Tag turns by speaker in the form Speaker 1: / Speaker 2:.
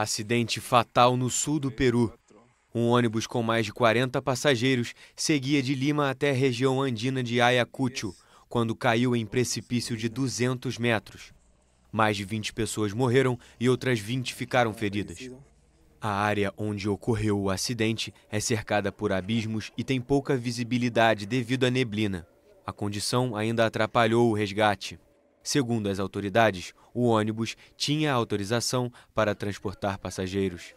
Speaker 1: Acidente fatal no sul do Peru. Um ônibus com mais de 40 passageiros seguia de Lima até a região andina de Ayacucho, quando caiu em precipício de 200 metros. Mais de 20 pessoas morreram e outras 20 ficaram feridas. A área onde ocorreu o acidente é cercada por abismos e tem pouca visibilidade devido à neblina. A condição ainda atrapalhou o resgate. Segundo as autoridades, o ônibus tinha autorização para transportar passageiros.